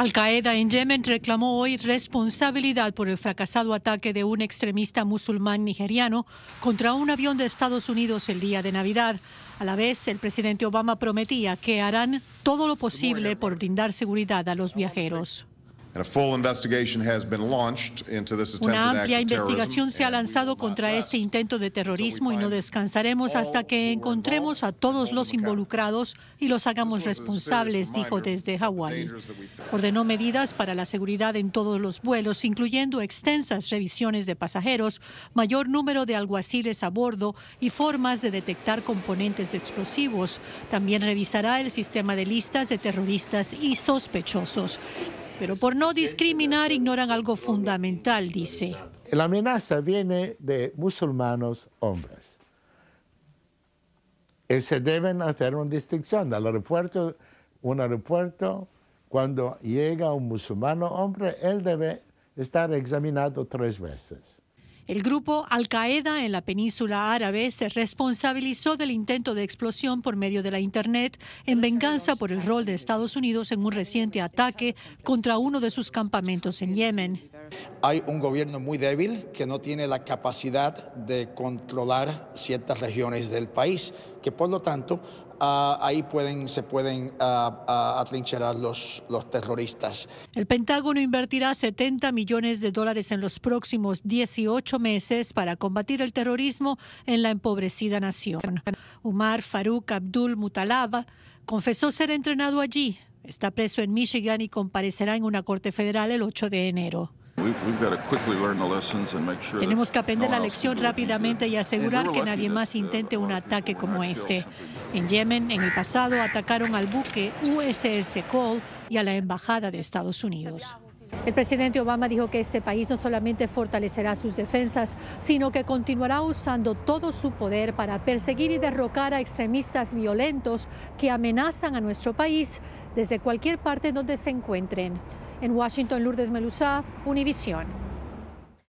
Al Qaeda en Yemen reclamó hoy responsabilidad por el fracasado ataque de un extremista musulmán nigeriano contra un avión de Estados Unidos el día de Navidad. A la vez, el presidente Obama prometía que harán todo lo posible por brindar seguridad a los viajeros. Una amplia investigación se ha lanzado contra este intento de terrorismo y no descansaremos hasta que encontremos a todos los involucrados y los hagamos responsables, dijo desde Hawái. Ordenó medidas para la seguridad en todos los vuelos, incluyendo extensas revisiones de pasajeros, mayor número de alguaciles a bordo y formas de detectar componentes explosivos. También revisará el sistema de listas de terroristas y sospechosos pero por no discriminar ignoran algo fundamental, dice. La amenaza viene de musulmanos hombres. Y eh, se deben hacer una distinción. Al aeropuerto, un aeropuerto, cuando llega un musulmano hombre, él debe estar examinado tres veces el grupo Al-Qaeda en la península árabe se responsabilizó del intento de explosión por medio de la Internet en venganza por el rol de Estados Unidos en un reciente ataque contra uno de sus campamentos en Yemen. Hay un gobierno muy débil que no tiene la capacidad de controlar ciertas regiones del país, que por lo tanto Ah, ahí se pueden ah, ah, atrincherar los, los terroristas. El Pentágono invertirá 70 millones de dólares en los próximos 18 meses para combatir el terrorismo en la empobrecida nación. Umar Farouk Abdul Mutalaba confesó ser entrenado allí. Está preso en Michigan y comparecerá en una corte federal el 8 de enero. Tenemos que aprender la lección rápidamente y asegurar que nadie más uh, intente un ataque como este. En Yemen, en el pasado, atacaron al buque USS Cole y a la Embajada de Estados Unidos. El presidente Obama dijo que este país no solamente fortalecerá sus defensas, sino que continuará usando todo su poder para perseguir y derrocar a extremistas violentos que amenazan a nuestro país desde cualquier parte donde se encuentren. En Washington, Lourdes Melusá, Univisión.